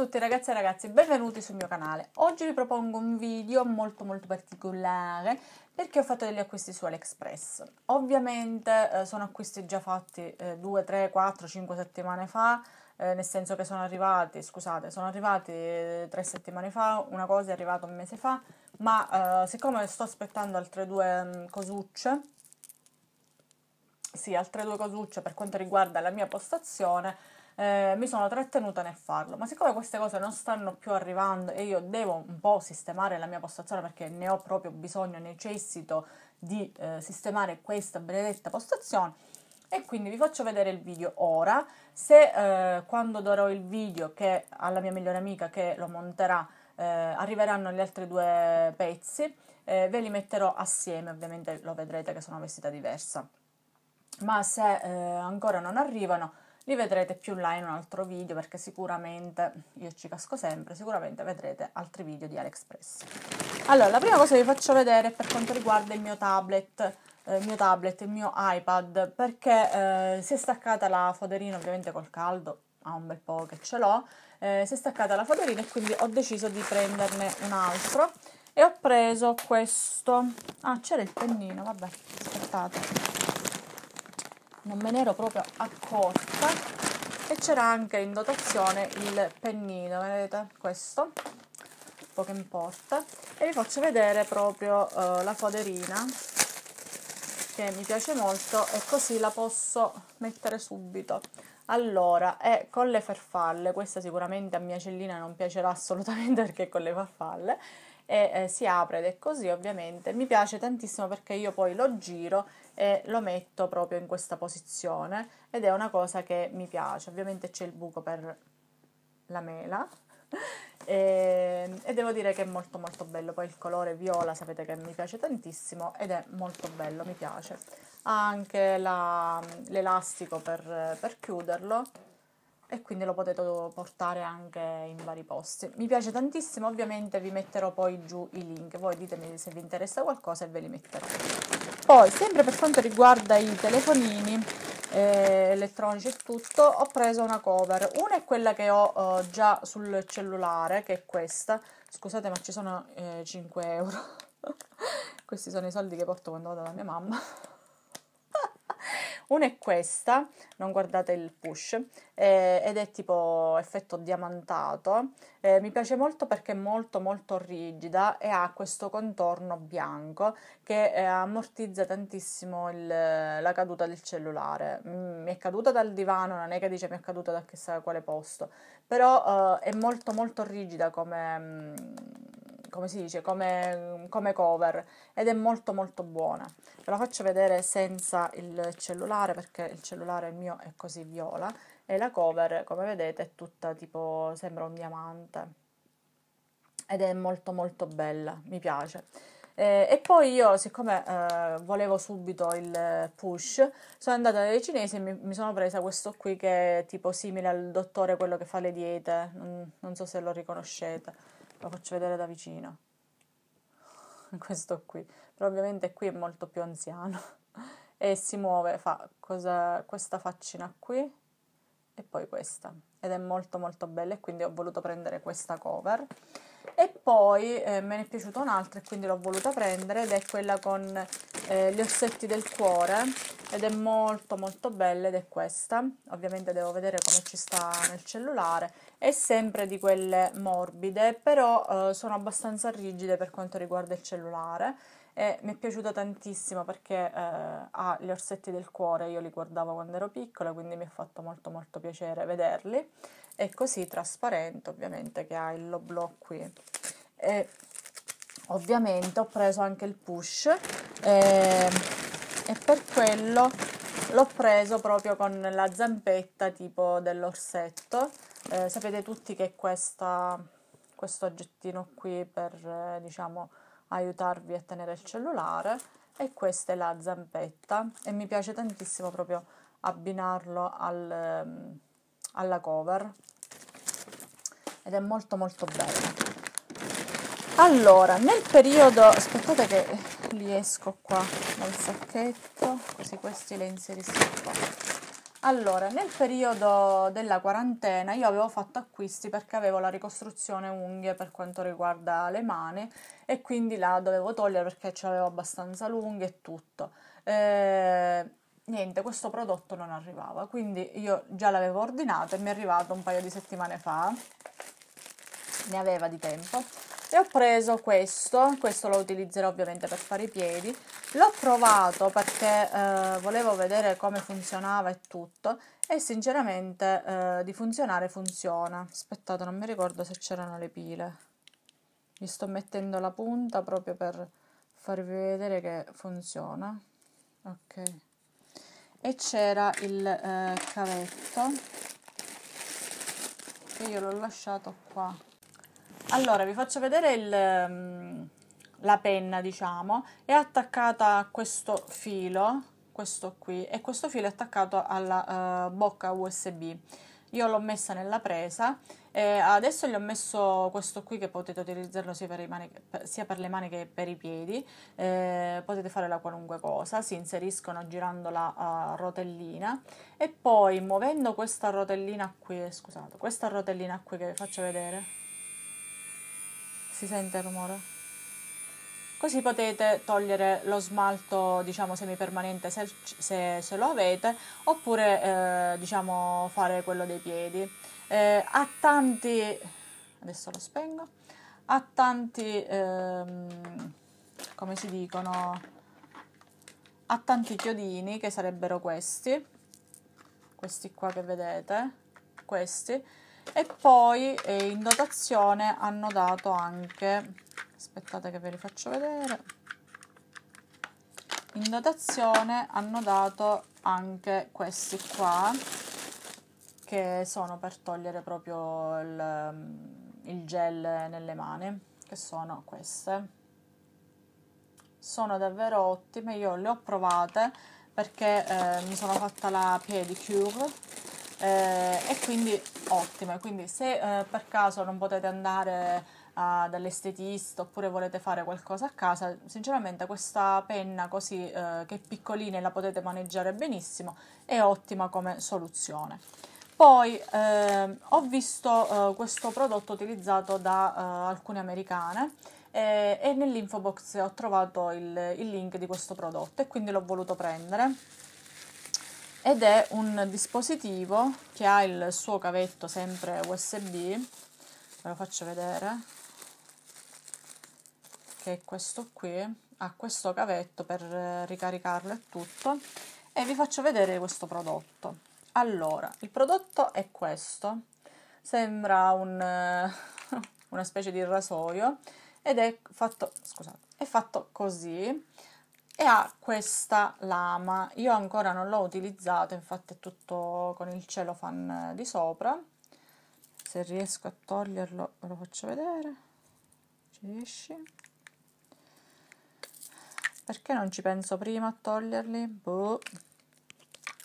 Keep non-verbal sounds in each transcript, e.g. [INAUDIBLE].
tutti ragazzi e ragazze benvenuti sul mio canale. Oggi vi propongo un video molto molto particolare perché ho fatto degli acquisti su AliExpress. Ovviamente eh, sono acquisti già fatti eh, 2, 3, 4, 5 settimane fa, eh, nel senso che sono arrivati, scusate, sono arrivati eh, tre settimane fa, una cosa è arrivata un mese fa, ma eh, siccome sto aspettando altre due mh, mm, cosucce, sì, altre due cosucce per quanto riguarda la mia postazione, eh, mi sono trattenuta nel farlo. Ma siccome queste cose non stanno più arrivando e io devo un po' sistemare la mia postazione perché ne ho proprio bisogno, necessito di eh, sistemare questa benedetta postazione, e quindi vi faccio vedere il video ora se eh, quando darò il video che alla mia migliore amica che lo monterà eh, arriveranno gli altri due pezzi eh, ve li metterò assieme ovviamente lo vedrete che sono vestita diversa ma se eh, ancora non arrivano li vedrete più là in un altro video perché sicuramente, io ci casco sempre, sicuramente vedrete altri video di Aliexpress. Allora, la prima cosa che vi faccio vedere è per quanto riguarda il mio tablet eh, il mio tablet, il mio iPad, perché eh, si è staccata la foderina ovviamente col caldo, ha un bel po' che ce l'ho, eh, si è staccata la foderina e quindi ho deciso di prenderne un altro e ho preso questo, ah c'era il pennino, vabbè, aspettate, non me ne ero proprio accorta e c'era anche in dotazione il pennino vedete questo poco importa e vi faccio vedere proprio eh, la foderina che mi piace molto e così la posso mettere subito allora è con le farfalle questa sicuramente a mia cellina non piacerà assolutamente [LAUGHS] perché è con le farfalle e eh, si apre ed è così ovviamente mi piace tantissimo perché io poi lo giro e lo metto proprio in questa posizione ed è una cosa che mi piace. Ovviamente c'è il buco per la mela [LAUGHS] e, ehm, e, devo dire che è molto molto bello. Poi il colore viola sapete che mi piace tantissimo ed è molto bello, mi piace. Ha anche l'elastico per, per chiuderlo e quindi lo potete portare anche in vari posti. Mi piace tantissimo, ovviamente vi metterò poi giù i link, voi ditemi se vi interessa qualcosa e ve li metterò. Poi, sempre per quanto riguarda i telefonini eh, elettronici e tutto, ho preso una cover. Una è quella che ho eh, già sul cellulare, che è questa. Scusate, ma ci sono eh, 5 euro. [LAUGHS] Questi sono i soldi che porto quando vado da mia mamma. Una è questa, non guardate il push, eh, ed è tipo effetto diamantato. Eh, mi piace molto perché è molto molto rigida e ha questo contorno bianco che eh, ammortizza tantissimo il, la caduta del cellulare. Mm, mi è caduta dal divano, non è che dice mi è caduta da chissà quale posto, però eh, è molto molto rigida come... Mh, mm, come si dice, come, come cover ed è molto molto buona. Ve la faccio vedere senza il cellulare perché il cellulare mio è così viola e la cover, come vedete, è tutta tipo, sembra un diamante ed è molto molto bella, mi piace. e poi io, siccome eh, volevo subito il push, sono andata dai cinesi e mi, mi, sono presa questo qui che è tipo simile al dottore, quello che fa le diete, non, non so se lo riconoscete lo faccio vedere da vicino. [LAUGHS] Questo qui, però ovviamente qui è molto più anziano [LAUGHS] e si muove, fa cosa, questa faccina qui e poi questa ed è molto molto bella e quindi ho voluto prendere questa cover e poi eh, me ne è piaciuta un'altra e quindi l'ho voluta prendere ed è quella con eh, gli ossetti del cuore ed è molto molto bella ed è questa ovviamente devo vedere come ci sta nel cellulare è sempre di quelle morbide però eh, sono abbastanza rigide per quanto riguarda il cellulare e mi è piaciuta tantissimo perché eh, ha gli orsetti del cuore io li guardavo quando ero piccola quindi mi ha fatto molto molto piacere vederli è così trasparente ovviamente che ha il loblò qui e ovviamente ho preso anche il push e, ehm, e per quello l'ho preso proprio con la zampetta tipo dell'orsetto eh, sapete tutti che questa, questo oggettino qui per eh, diciamo aiutarvi a tenere il cellulare e questa è la zampetta e mi piace tantissimo proprio abbinarlo al, ehm, alla cover ed è molto molto bella allora nel periodo aspettate che li esco qua dal sacchetto così questi le inserisco qua allora nel periodo della quarantena io avevo fatto acquisti perché avevo la ricostruzione unghie per quanto riguarda le mani e quindi la dovevo togliere perché ce l'avevo abbastanza lunghe e tutto eh, niente, questo prodotto non arrivava, quindi io già l'avevo ordinato e mi è arrivato un paio di settimane fa, ne aveva di tempo. E ho preso questo, questo lo utilizzerò ovviamente per fare i piedi, l'ho provato perché eh, volevo vedere come funzionava e tutto e sinceramente eh, di funzionare funziona. Aspettate, non mi ricordo se c'erano le pile. mi sto mettendo la punta proprio per farvi vedere che funziona. Ok e c'era il eh, cavetto che io l'ho lasciato qua allora vi faccio vedere il, ehm, la penna diciamo è attaccata a questo filo questo qui e questo filo è attaccato alla eh, bocca usb io l'ho messa nella presa eh, adesso gli ho messo questo qui che potete utilizzarlo sia per, maniche, sia per le mani che per i piedi eh, potete fare la qualunque cosa si inseriscono girando la uh, rotellina e poi muovendo questa rotellina qui scusate questa rotellina qui che vi faccio vedere si sente il rumore così potete togliere lo smalto diciamo semipermanente se, se, se lo avete oppure eh, diciamo fare quello dei piedi eh, a tanti adesso lo spengo ha tanti ehm, come si dicono ha tanti chiodini che sarebbero questi questi qua che vedete questi e poi eh, in dotazione hanno dato anche aspettate che ve li faccio vedere in dotazione hanno dato anche questi qua che sono per togliere proprio il, il gel nelle mani che sono queste sono davvero ottime io le ho provate perché eh, mi sono fatta la pedicure eh, e quindi ottime quindi se eh, per caso non potete andare uh, dall'estetista oppure volete fare qualcosa a casa, sinceramente questa penna così uh, che è piccolina e la potete maneggiare benissimo è ottima come soluzione. Poi uh, ho visto eh, questo prodotto utilizzato da eh, alcune americane e, e nell'info box ho trovato il, il link di questo prodotto e quindi l'ho voluto prendere ed è un dispositivo che ha il suo cavetto sempre USB, ve lo faccio vedere, che è questo qui ha questo cavetto per eh, ricaricarlo e tutto e vi faccio vedere questo prodotto allora il prodotto è questo sembra un, eh, [LAUGHS] una specie di rasoio ed è fatto, scusate, è fatto così e ha questa lama io ancora non l'ho utilizzato infatti è tutto con il cellophane eh, di sopra se riesco a toglierlo ve lo faccio vedere ci riesci perché non ci penso prima a toglierli? Boh.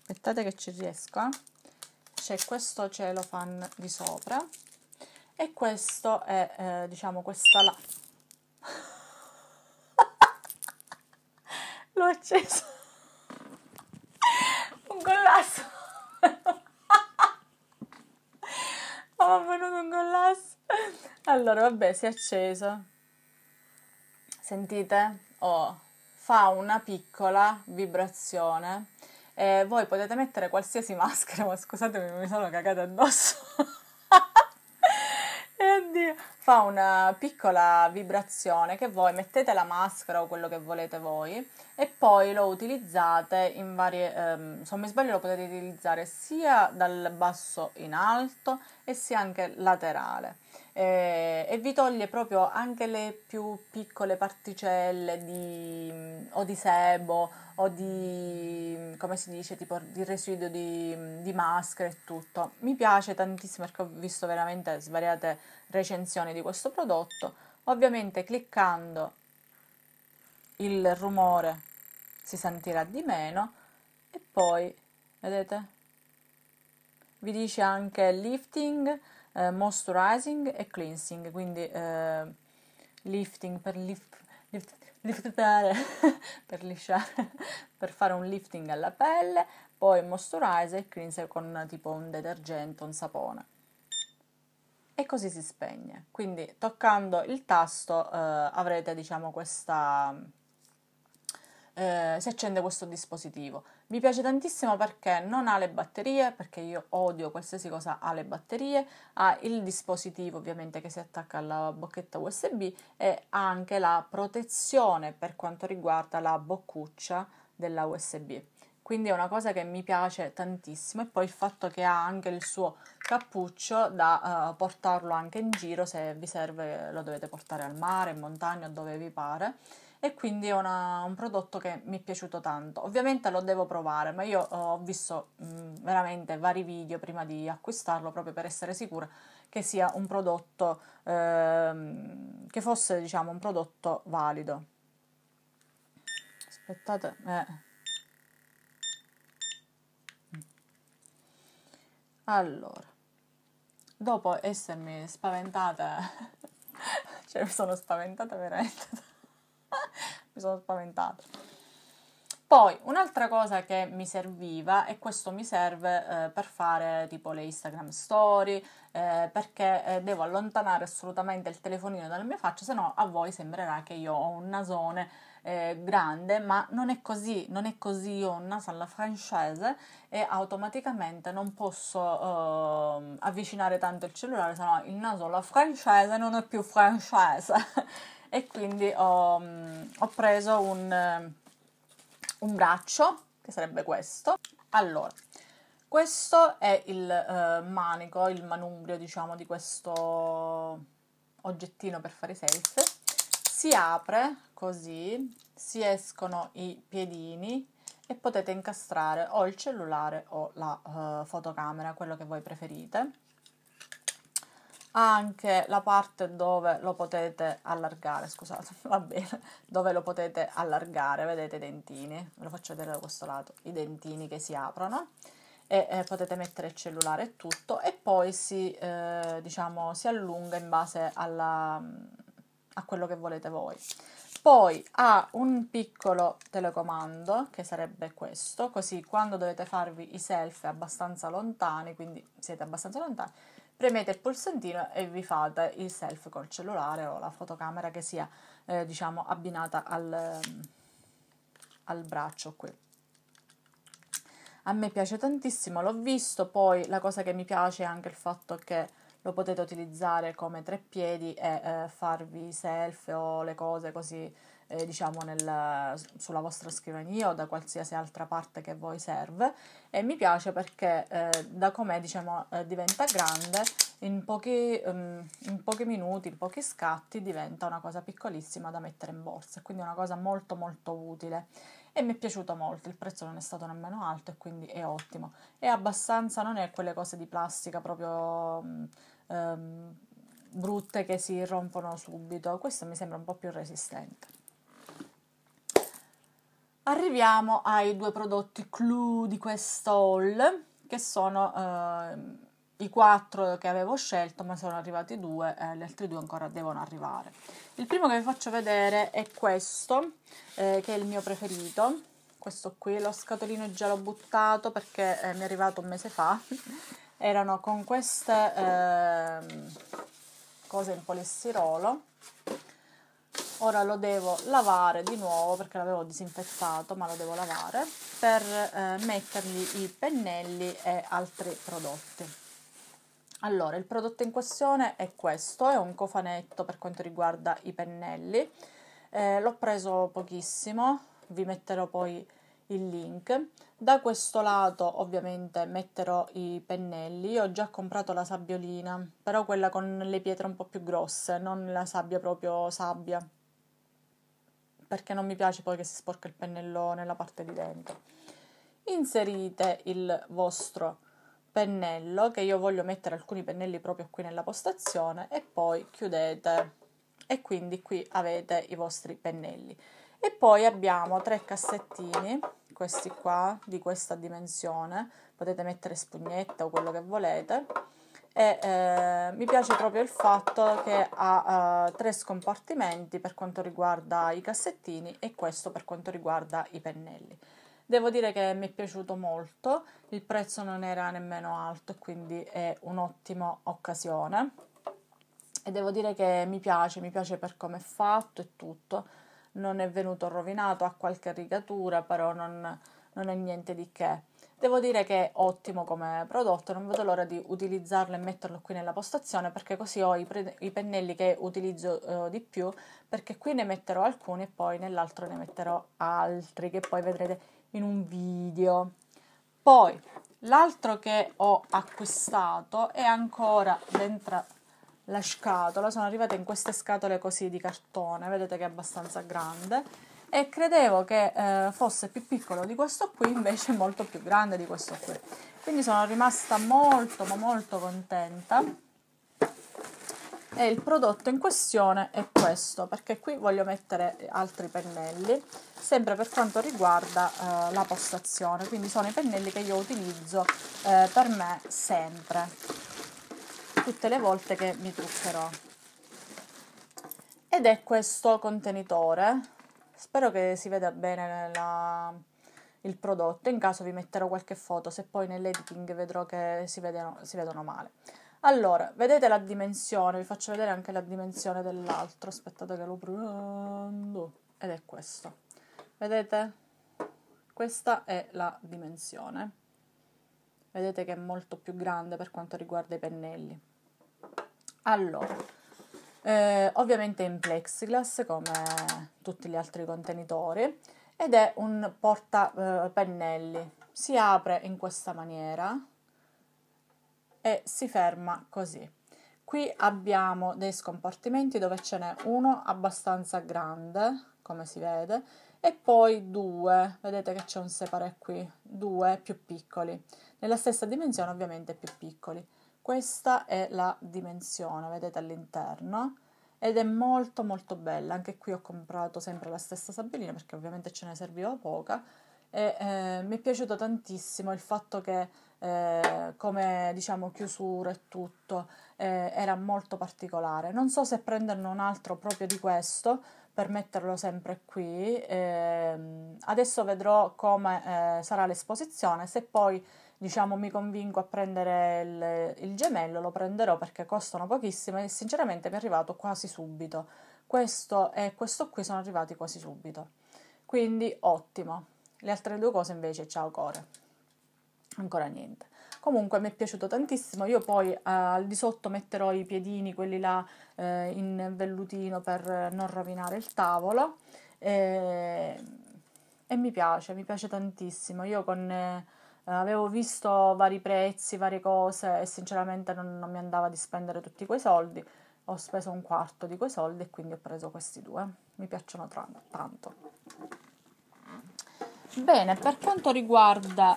Aspettate che ci riesco. Eh? C'è questo celofan di sopra e questo è, eh, diciamo, questa là. [LAUGHS] L'ho acceso. Un collasso. [LAUGHS] Ho venuto un collasso. Allora, vabbè, si è acceso. Sentite? Oh fa una piccola vibrazione. Eh, voi potete mettere qualsiasi [LAUGHS] maschera, ma scusatemi, mi sono cagata addosso fa una piccola vibrazione che voi mettete la maschera o quello che volete voi e poi lo utilizzate in varie, ehm, se non mi sbaglio lo potete utilizzare sia dal basso in alto e sia anche laterale eh, e vi toglie proprio anche le più piccole particelle di, mm, o di sebo o di, mm, come si dice, tipo di residuo di, mm, di maschera e tutto. Mi piace tantissimo perché ho visto veramente svariate recensioni di questo prodotto, ovviamente cliccando il rumore si sentirà di meno e poi, vedete, vi dice anche lifting, eh, moisturizing e cleansing, quindi eh, lifting per lift, lift, liftare, [LAUGHS] per lisciare, [LAUGHS] per fare un lifting alla pelle, poi moisturizer e cleanser con tipo un detergente, un sapone e così si spegne. Quindi toccando il tasto eh, avrete diciamo questa eh, si accende questo dispositivo. Mi piace tantissimo perché non ha le batterie, perché io odio qualsiasi cosa ha le batterie, ha il dispositivo ovviamente che si attacca alla bocchetta USB e ha anche la protezione per quanto riguarda la boccuccia della USB quindi è una cosa che mi piace tantissimo e poi il fatto che ha anche il suo cappuccio da uh, portarlo anche in giro se vi serve eh, lo dovete portare al mare, in montagna dove vi pare e quindi è una, un prodotto che mi è piaciuto tanto ovviamente lo devo provare ma io eh, ho visto mh, mm, veramente vari video prima di acquistarlo proprio per essere sicura che sia un prodotto ehm, che fosse diciamo un prodotto valido aspettate eh Allora, dopo essermi spaventata, [LAUGHS] cioè mi sono spaventata veramente, [LAUGHS] mi sono spaventata. Poi un'altra cosa che mi serviva e questo mi serve eh, per fare tipo le Instagram story eh, perché eh, devo allontanare assolutamente il telefonino dalla mia faccia, se no a voi sembrerà che io ho un nasone eh, grande, ma non è così, non è così io onnas alla francese e automaticamente non posso eh, avvicinare tanto il cellulare, sennò il naso alla francese non è più francese. [LAUGHS] e quindi ho, mm, ho preso un, eh, un braccio, che sarebbe questo. Allora, questo è il eh, manico, il manubrio, diciamo, di questo oggettino per fare selfie si apre così, si escono i piedini e potete incastrare o il cellulare o la eh, fotocamera, quello che voi preferite. Anche la parte dove lo potete allargare, scusate, [LAUGHS] va bene, dove lo potete allargare, vedete i dentini, ve lo faccio vedere da questo lato, i dentini che si aprono e eh, potete mettere il cellulare e tutto e poi si, eh, diciamo, si allunga in base alla, a quello che volete voi. Poi ha un piccolo telecomando che sarebbe questo, così quando dovete farvi i selfie abbastanza lontani, quindi siete abbastanza lontani, premete il pulsantino e vi fate il selfie col cellulare o la fotocamera che sia eh, diciamo abbinata al, ehm, al braccio qui. A me piace tantissimo, l'ho visto, poi la cosa che mi piace è anche il fatto che lo potete utilizzare come treppiedi e eh, farvi selfie o le cose così eh, diciamo nel, sulla vostra scrivania o da qualsiasi altra parte che voi serve e mi piace perché eh, da come diciamo eh, diventa grande in pochi, um, in pochi, minuti, in pochi scatti diventa una cosa piccolissima da mettere in borsa quindi è una cosa molto molto utile e mi è piaciuto molto, il prezzo non è stato nemmeno alto e quindi è ottimo. È abbastanza, non è quelle cose di plastica proprio mm, ehm, brutte che si rompono subito, questo mi sembra un po' più resistente. Arriviamo ai due prodotti clou di questo haul che sono... Ehm, i quattro che avevo scelto, ma sono arrivati due, eh, gli altri due ancora devono arrivare. Il primo che vi faccio vedere è questo, eh, che è il mio preferito. Questo qui, lo scatolino già l'ho buttato perché eh, mi è arrivato un mese fa. [LAUGHS] Erano con queste eh, cose in polistirolo. Ora lo devo lavare di nuovo perché l'avevo disinfettato, ma lo devo lavare per eh, mettergli i pennelli e altri prodotti. Allora, il prodotto in questione è questo, è un cofanetto per quanto riguarda i pennelli. Eh, l'ho preso pochissimo, vi metterò poi il link. Da questo lato ovviamente metterò i pennelli, Io ho già comprato la sabbiolina, però quella con le pietre un po' più grosse, non la sabbia proprio sabbia, perché non mi piace poi che si sporca il pennello nella parte di dentro. Inserite il vostro pennello che io voglio mettere alcuni pennelli proprio qui nella postazione e poi chiudete e quindi qui avete i vostri pennelli e poi abbiamo tre cassettini questi qua di questa dimensione potete mettere spugnetta o quello che volete e eh, mi piace proprio il fatto che ha eh, tre scompartimenti per quanto riguarda i cassettini e questo per quanto riguarda i pennelli Devo dire che mi è piaciuto molto, il prezzo non era nemmeno alto e quindi è un'ottima occasione. E devo dire che mi piace, mi piace per come è fatto e tutto. Non è venuto rovinato, ha qualche rigatura, però non, non è niente di che. Devo dire che è ottimo come prodotto, non vedo l'ora di utilizzarlo e metterlo qui nella postazione perché così ho i, pre- i pennelli che utilizzo eh, di più perché qui ne metterò alcuni e poi nell'altro ne metterò altri che poi vedrete in un video. Poi l'altro che ho acquistato è ancora dentro la scatola, sono arrivate in queste scatole così di cartone, vedete che è abbastanza grande e credevo che eh, fosse più piccolo di questo qui, invece è molto più grande di questo qui. Quindi sono rimasta molto ma molto contenta e il prodotto in questione è questo perché qui voglio mettere altri pennelli sempre per quanto riguarda eh, la postazione quindi sono i pennelli che io utilizzo eh, per me sempre tutte le volte che mi truccherò ed è questo contenitore spero che si veda bene la, il prodotto in caso vi metterò qualche foto se poi nell'editing vedrò che si vedono, si vedono male allora, vedete la dimensione, vi faccio vedere anche la dimensione dell'altro, aspettate che lo prendo, ed è questo. Vedete? Questa è la dimensione. Vedete che è molto più grande per quanto riguarda i pennelli. Allora, eh, ovviamente è in plexiglass come tutti gli altri contenitori ed è un porta eh, pennelli. Si apre in questa maniera, e si ferma così. Qui abbiamo dei scompartimenti dove ce n'è uno abbastanza grande, come si vede, e poi due, vedete che c'è un separe qui, due più piccoli, nella stessa dimensione ovviamente più piccoli. Questa è la dimensione, vedete all'interno, ed è molto molto bella, anche qui ho comprato sempre la stessa sabellina perché ovviamente ce ne serviva poca e eh, mi è piaciuto tantissimo il fatto che eh, come diciamo chiusura e tutto, eh, era molto particolare. Non so se prenderne un altro proprio di questo per metterlo sempre qui. Eh, adesso vedrò come eh, sarà l'esposizione, se poi diciamo mi convinco a prendere il, il gemello lo prenderò perché costano pochissimo e sinceramente mi è arrivato quasi subito. Questo e questo qui sono arrivati quasi subito. Quindi ottimo. Le altre due cose invece, ciao core ancora niente. Comunque mi è piaciuto tantissimo, io poi eh, al di sotto metterò i piedini, quelli là eh, in vellutino per non rovinare il tavolo e, e mi piace, mi piace tantissimo. Io con, eh, avevo visto vari prezzi, varie cose e sinceramente non, non mi andava di spendere tutti quei soldi, ho speso un quarto di quei soldi e quindi ho preso questi due, mi piacciono tanto. Bene, per quanto riguarda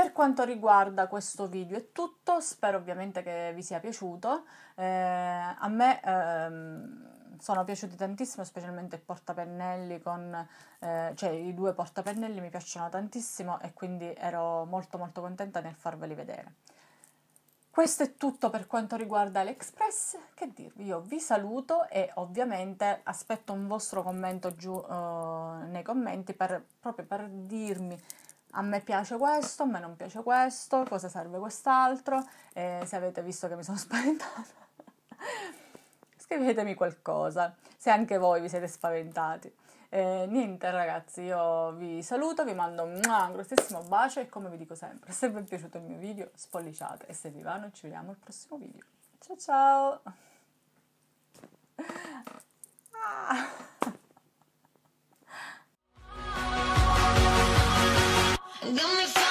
per quanto riguarda questo video è tutto, spero ovviamente che vi sia piaciuto, eh, a me ehm, sono piaciuti tantissimo, specialmente il portapennelli con, eh, cioè i due portapennelli mi piacciono tantissimo e quindi ero molto molto contenta nel farveli vedere. Questo è tutto per quanto riguarda l'Express, che dirvi, io vi saluto e ovviamente aspetto un vostro commento giù eh, nei commenti per, proprio per dirmi a me piace questo, a me non piace questo, cosa serve quest'altro, eh, se avete visto che mi sono [LAUGHS] spaventata, scrivetemi qualcosa, se anche voi vi siete spaventati. Eh, niente ragazzi, io vi saluto, vi mando un grossissimo bacio e come vi dico sempre, se vi è piaciuto il mio video spolliciate e se vi va noi ci vediamo al prossimo video. Ciao ciao! [LAUGHS] Ah. The only